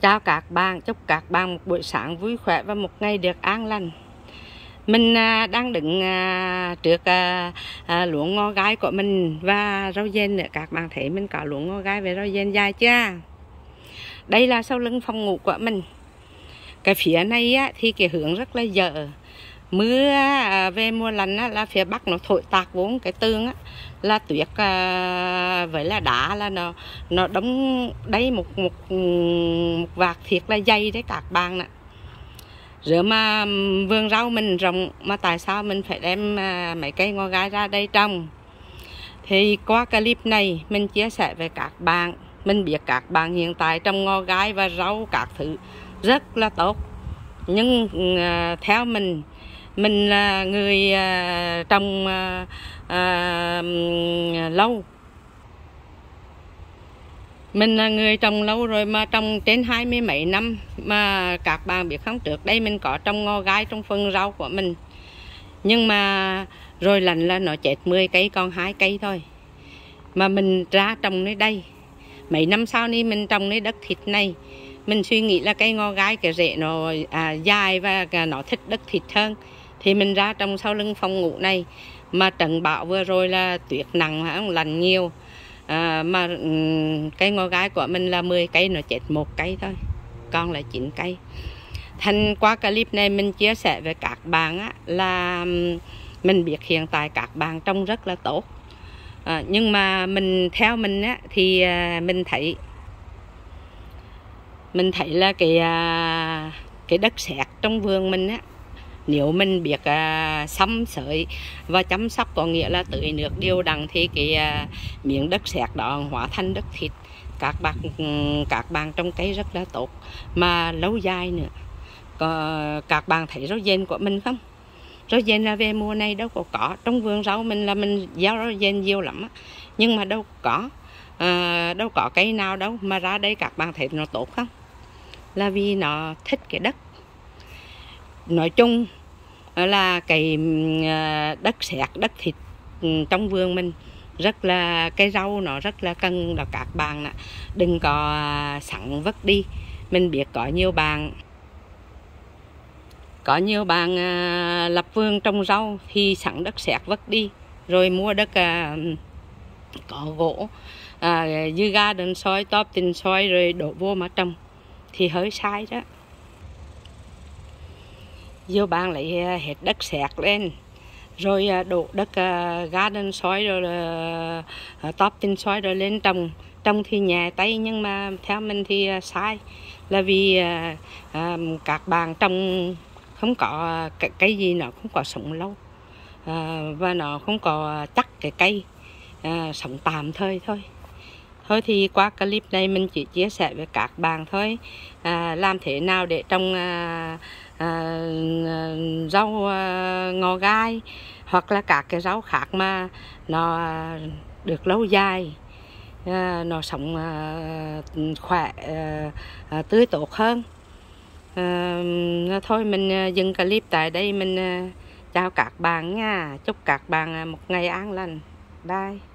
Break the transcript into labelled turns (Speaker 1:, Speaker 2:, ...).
Speaker 1: Chào các bạn, chúc các bạn một buổi sáng vui khỏe và một ngày được an lành. Mình à, đang đứng à, trước à, luống ngò gai của mình và rau dền nữa. Các bạn thấy mình có luống ngò gai với rau dền dài chưa? Đây là sau lưng phòng ngủ của mình. Cái phía này á thì cái hướng rất là dở mưa à, về mùa lạnh là phía bắc nó thổi tạc vốn cái tương á là tuyết à, với là đá là nó nó đóng đây một một một vạt thiệt là dày đấy các bạn ạ rửa mà vườn rau mình rộng mà tại sao mình phải đem à, mấy cây ngò gai ra đây trồng thì qua clip này mình chia sẻ với các bạn mình biết các bạn hiện tại trong ngò gai và rau các thứ rất là tốt nhưng theo mình mình là người à, trồng à, à, lâu mình là người trồng lâu rồi mà trồng trên hai mươi mấy năm mà các bạn biết không trước đây mình có trồng ngò gai trong phân rau của mình nhưng mà rồi lạnh là nó chết 10 cây còn hai cây thôi mà mình ra trồng nơi đây mấy năm sau này mình trồng nơi đất thịt này mình suy nghĩ là cây ngò gai cái rễ nó à, dài và nó thích đất thịt hơn thì mình ra trong sau lưng phòng ngủ này mà trận bão vừa rồi là tuyết nặng lạnh nhiều à, mà cây ngò gai của mình là 10 cây nó chết một cây thôi còn là 9 cây thành qua clip này mình chia sẻ với các bạn á, là mình biết hiện tại các bạn trông rất là tốt à, nhưng mà mình theo mình á, thì à, mình thấy mình thấy là cái à, cái đất sẹt trong vườn mình á nếu mình biết à, xăm sới và chăm sóc có nghĩa là tưới nước điều đặn thì cái à, miếng đất sẹt đó hóa thành đất thịt các bạn ừ, các bạn trong cây rất là tốt mà lâu dài nữa có, các bạn thấy rau dền của mình không rau dền là về mùa này đâu có có trong vườn rau mình là mình gieo rau dền nhiều lắm nhưng mà đâu có à, đâu có cây nào đâu mà ra đây các bạn thấy nó tốt không là vì nó thích cái đất nói chung là cái ừ, à, đất sẹt đất thịt ừ, trong vườn mình rất là cái rau nó rất là cần đó các bạn ạ đừng có à, sẵn vất đi mình biết có nhiều bạn có nhiều bạn à, lập vườn trồng rau thì sẵn đất sẹt vất đi rồi mua đất có gỗ dư ga đến soi tóp tình soi rồi đổ vô mà trồng thì hơi sai đó vô bàn lại hết đất sẹt lên rồi à, đổ đất à, garden sói rồi à, top tin sói rồi lên trồng trồng thì nhà tay nhưng mà theo mình thì sai là vì các bạn trồng không có cái gì nó không có sống lâu và nó không có chắc cái cây sống tạm thời thôi thôi thì qua clip này mình chỉ chia sẻ với các bạn thôi à, làm thế nào để trồng à, à, rau à, ngò gai hoặc là các cái rau khác mà nó được lâu dài à, nó sống à, khỏe à, à tươi tốt hơn à, thôi mình à, dừng clip tại đây mình à, chào các bạn nha chúc các bạn một ngày an lành bye